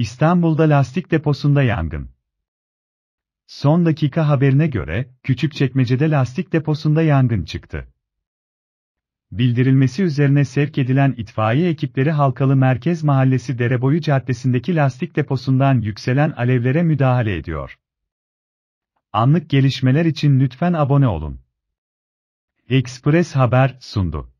İstanbul'da lastik deposunda yangın. Son dakika haberine göre, Küçükçekmece'de lastik deposunda yangın çıktı. Bildirilmesi üzerine sevk edilen itfaiye ekipleri Halkalı Merkez Mahallesi Dereboyu Caddesi'ndeki lastik deposundan yükselen alevlere müdahale ediyor. Anlık gelişmeler için lütfen abone olun. Express Haber sundu.